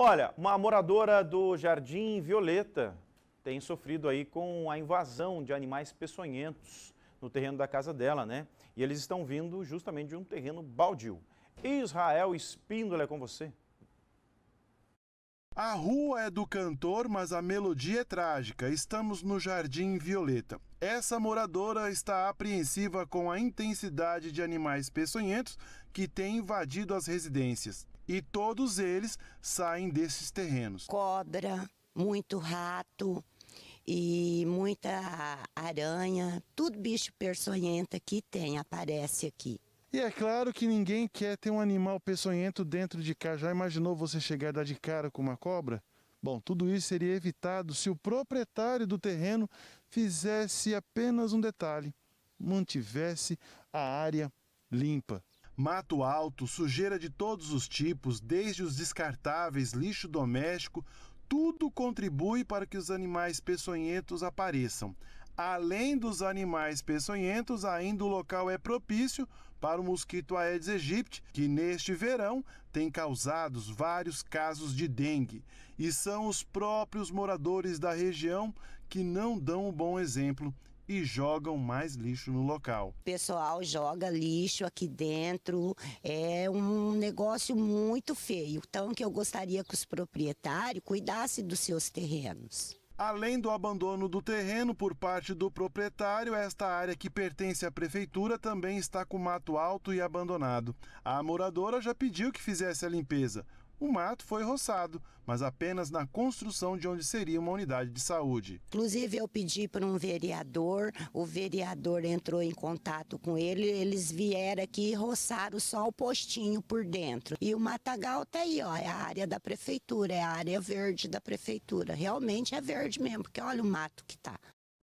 Olha, uma moradora do Jardim Violeta tem sofrido aí com a invasão de animais peçonhentos no terreno da casa dela, né? E eles estão vindo justamente de um terreno baldio. Israel Espíndola é com você. A rua é do cantor, mas a melodia é trágica. Estamos no Jardim Violeta. Essa moradora está apreensiva com a intensidade de animais peçonhentos que têm invadido as residências. E todos eles saem desses terrenos. Cobra, muito rato e muita aranha, tudo bicho peçonhento que tem aparece aqui. E é claro que ninguém quer ter um animal peçonhento dentro de casa. Já imaginou você chegar a dar de cara com uma cobra? Bom, tudo isso seria evitado se o proprietário do terreno fizesse apenas um detalhe: mantivesse a área limpa. Mato alto, sujeira de todos os tipos, desde os descartáveis, lixo doméstico, tudo contribui para que os animais peçonhentos apareçam. Além dos animais peçonhentos, ainda o local é propício para o mosquito Aedes aegypti, que neste verão tem causado vários casos de dengue. E são os próprios moradores da região que não dão um bom exemplo e jogam mais lixo no local. O pessoal joga lixo aqui dentro, é um negócio muito feio. Então que eu gostaria que os proprietários cuidassem dos seus terrenos. Além do abandono do terreno por parte do proprietário, esta área que pertence à prefeitura também está com mato alto e abandonado. A moradora já pediu que fizesse a limpeza o mato foi roçado, mas apenas na construção de onde seria uma unidade de saúde. Inclusive, eu pedi para um vereador, o vereador entrou em contato com ele, eles vieram aqui e roçaram só o postinho por dentro. E o matagal está aí, ó, é a área da prefeitura, é a área verde da prefeitura. Realmente é verde mesmo, porque olha o mato que tá.